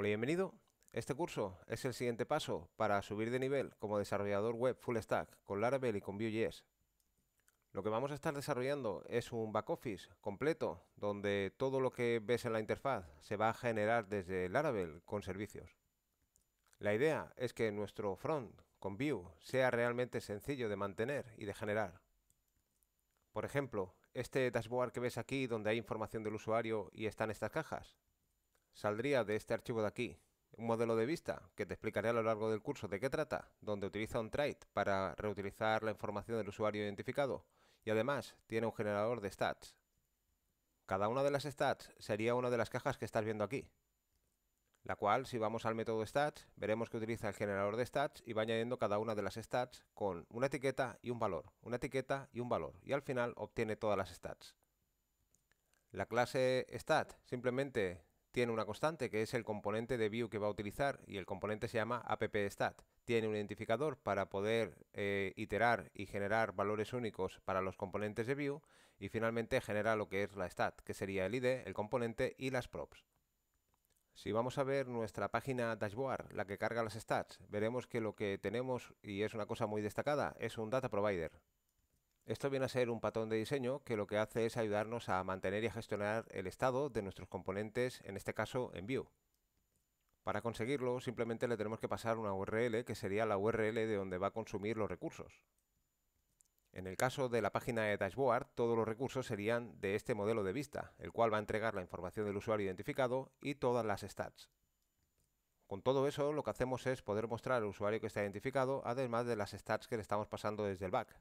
Hola y bienvenido. Este curso es el siguiente paso para subir de nivel como desarrollador web full stack con Laravel y con Vue.js. Lo que vamos a estar desarrollando es un back office completo donde todo lo que ves en la interfaz se va a generar desde Laravel con servicios. La idea es que nuestro front con Vue sea realmente sencillo de mantener y de generar. Por ejemplo, este dashboard que ves aquí donde hay información del usuario y están estas cajas, saldría de este archivo de aquí un modelo de vista que te explicaré a lo largo del curso de qué trata, donde utiliza un trait para reutilizar la información del usuario identificado y además tiene un generador de stats. Cada una de las stats sería una de las cajas que estás viendo aquí, la cual si vamos al método stats veremos que utiliza el generador de stats y va añadiendo cada una de las stats con una etiqueta y un valor, una etiqueta y un valor y al final obtiene todas las stats. La clase stat simplemente tiene una constante que es el componente de view que va a utilizar y el componente se llama appStat. Tiene un identificador para poder eh, iterar y generar valores únicos para los componentes de view y finalmente genera lo que es la stat, que sería el id, el componente y las props. Si vamos a ver nuestra página dashboard, la que carga las stats, veremos que lo que tenemos, y es una cosa muy destacada, es un data provider. Esto viene a ser un patrón de diseño que lo que hace es ayudarnos a mantener y a gestionar el estado de nuestros componentes, en este caso en Vue. Para conseguirlo simplemente le tenemos que pasar una URL que sería la URL de donde va a consumir los recursos. En el caso de la página de Dashboard, todos los recursos serían de este modelo de vista, el cual va a entregar la información del usuario identificado y todas las stats. Con todo eso, lo que hacemos es poder mostrar al usuario que está identificado, además de las stats que le estamos pasando desde el back.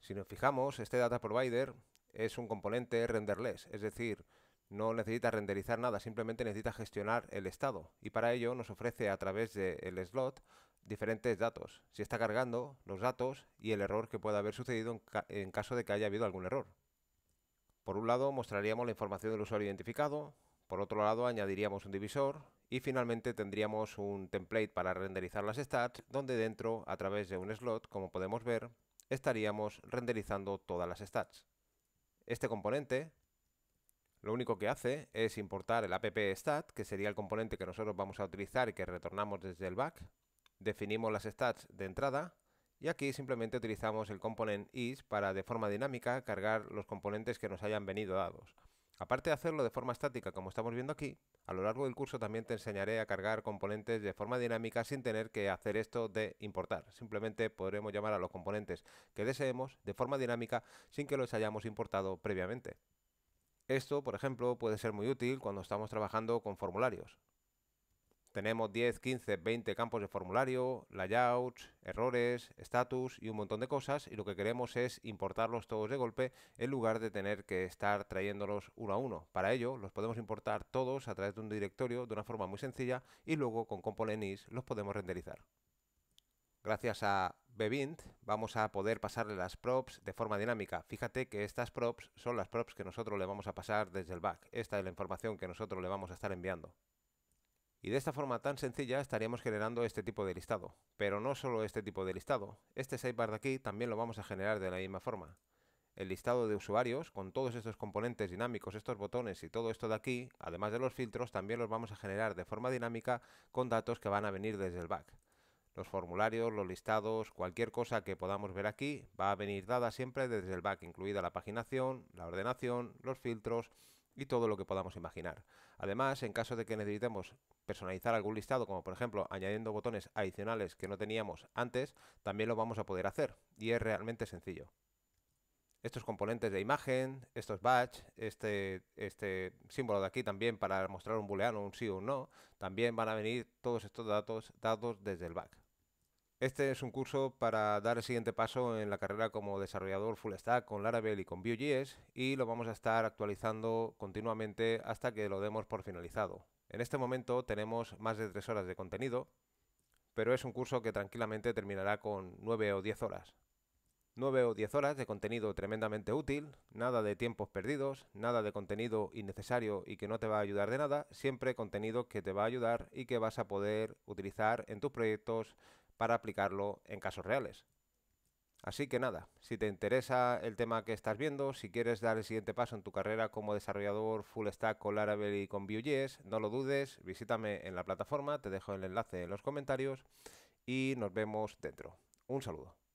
Si nos fijamos, este data provider es un componente renderless, es decir, no necesita renderizar nada, simplemente necesita gestionar el estado y para ello nos ofrece a través del slot diferentes datos, si está cargando, los datos y el error que pueda haber sucedido en caso de que haya habido algún error. Por un lado mostraríamos la información del usuario identificado, por otro lado añadiríamos un divisor y finalmente tendríamos un template para renderizar las stats donde dentro, a través de un slot, como podemos ver, estaríamos renderizando todas las stats. Este componente lo único que hace es importar el app stat, que sería el componente que nosotros vamos a utilizar y que retornamos desde el back. Definimos las stats de entrada y aquí simplemente utilizamos el component is para de forma dinámica cargar los componentes que nos hayan venido dados. Aparte de hacerlo de forma estática como estamos viendo aquí, a lo largo del curso también te enseñaré a cargar componentes de forma dinámica sin tener que hacer esto de importar. Simplemente podremos llamar a los componentes que deseemos de forma dinámica sin que los hayamos importado previamente. Esto, por ejemplo, puede ser muy útil cuando estamos trabajando con formularios. Tenemos 10, 15, 20 campos de formulario, layouts, errores, status y un montón de cosas y lo que queremos es importarlos todos de golpe en lugar de tener que estar trayéndolos uno a uno. Para ello los podemos importar todos a través de un directorio de una forma muy sencilla y luego con Component.is los podemos renderizar. Gracias a Bevint vamos a poder pasarle las props de forma dinámica. Fíjate que estas props son las props que nosotros le vamos a pasar desde el back. Esta es la información que nosotros le vamos a estar enviando. Y de esta forma tan sencilla estaríamos generando este tipo de listado. Pero no solo este tipo de listado, este sidebar de aquí también lo vamos a generar de la misma forma. El listado de usuarios, con todos estos componentes dinámicos, estos botones y todo esto de aquí, además de los filtros, también los vamos a generar de forma dinámica con datos que van a venir desde el back. Los formularios, los listados, cualquier cosa que podamos ver aquí va a venir dada siempre desde el back, incluida la paginación, la ordenación, los filtros, y todo lo que podamos imaginar. Además, en caso de que necesitemos personalizar algún listado, como por ejemplo añadiendo botones adicionales que no teníamos antes, también lo vamos a poder hacer y es realmente sencillo. Estos componentes de imagen, estos batch, este, este símbolo de aquí también para mostrar un booleano, un sí o un no, también van a venir todos estos datos dados desde el back. Este es un curso para dar el siguiente paso en la carrera como desarrollador full stack con Laravel y con Vue.js y lo vamos a estar actualizando continuamente hasta que lo demos por finalizado. En este momento tenemos más de tres horas de contenido, pero es un curso que tranquilamente terminará con 9 o 10 horas. 9 o 10 horas de contenido tremendamente útil, nada de tiempos perdidos, nada de contenido innecesario y que no te va a ayudar de nada, siempre contenido que te va a ayudar y que vas a poder utilizar en tus proyectos para aplicarlo en casos reales. Así que nada, si te interesa el tema que estás viendo, si quieres dar el siguiente paso en tu carrera como desarrollador full stack con Laravel y con Vue.js, no lo dudes, visítame en la plataforma, te dejo el enlace en los comentarios y nos vemos dentro. Un saludo.